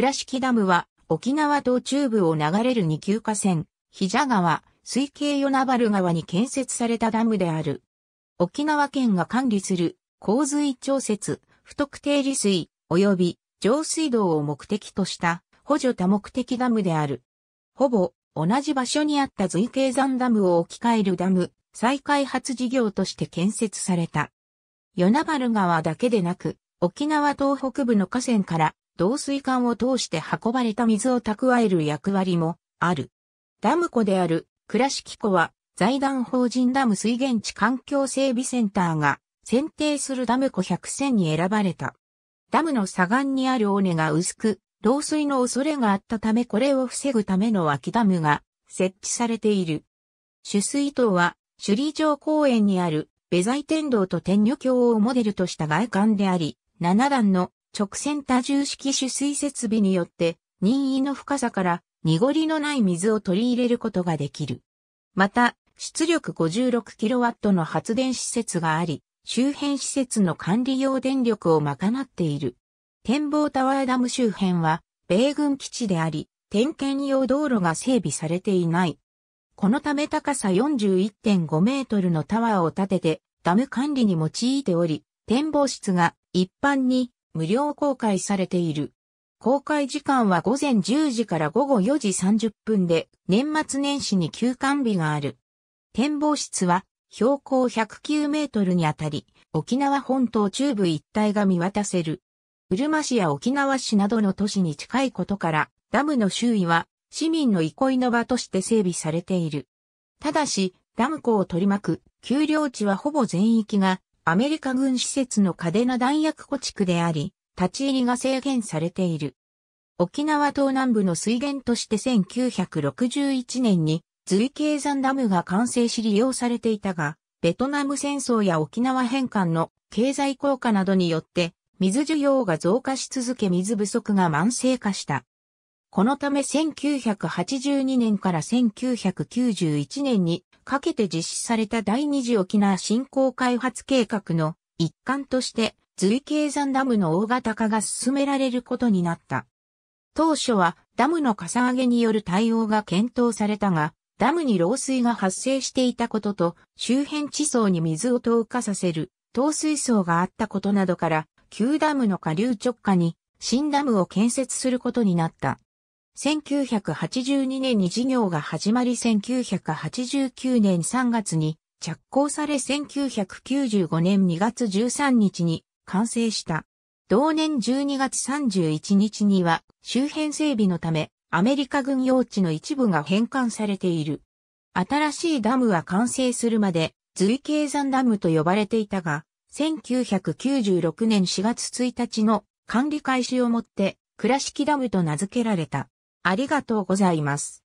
倉敷ダムは沖縄島中部を流れる二級河川、比蛇川、水系与那原川に建設されたダムである。沖縄県が管理する洪水調節、不特定利水、及び上水道を目的とした補助多目的ダムである。ほぼ同じ場所にあった随系山ダムを置き換えるダム、再開発事業として建設された。与那原川だけでなく、沖縄東北部の河川から導水管を通して運ばれた水を蓄える役割もある。ダム湖である倉敷湖は財団法人ダム水源地環境整備センターが選定するダム湖100選に選ばれた。ダムの左岸にある尾根が薄く、漏水の恐れがあったためこれを防ぐための脇ダムが設置されている。取水塔は首里城公園にあるベザイ天堂と天女橋をモデルとした外観であり、7段の直線多重式取水設備によって、任意の深さから濁りのない水を取り入れることができる。また、出力 56kW の発電施設があり、周辺施設の管理用電力を賄っている。展望タワーダム周辺は、米軍基地であり、点検用道路が整備されていない。このため高さ41.5メートルのタワーを建てて、ダム管理に用いており、展望室が一般に無料公開されている。公開時間は午前10時から午後4時30分で、年末年始に休館日がある。展望室は、標高109メートルにあたり、沖縄本島中部一帯が見渡せる。うるま市や沖縄市などの都市に近いことから、ダムの周囲は市民の憩いの場として整備されている。ただし、ダム湖を取り巻く丘陵地はほぼ全域がアメリカ軍施設の嘉手納弾薬庫地区であり、立ち入りが制限されている。沖縄東南部の水源として1961年に随慶山ダムが完成し利用されていたが、ベトナム戦争や沖縄返還の経済効果などによって水需要が増加し続け水不足が慢性化した。このため1982年から1991年にかけて実施された第二次沖縄振興開発計画の一環として随慶山ダムの大型化が進められることになった。当初はダムのかさ上げによる対応が検討されたが、ダムに漏水が発生していたことと、周辺地層に水を透過させる、透水層があったことなどから、旧ダムの下流直下に、新ダムを建設することになった。1982年に事業が始まり1989年3月に着工され1995年2月13日に完成した。同年12月31日には周辺整備のためアメリカ軍用地の一部が返還されている。新しいダムは完成するまで随形山ダムと呼ばれていたが、1996年4月1日の管理開始をもって倉敷ダムと名付けられた。ありがとうございます。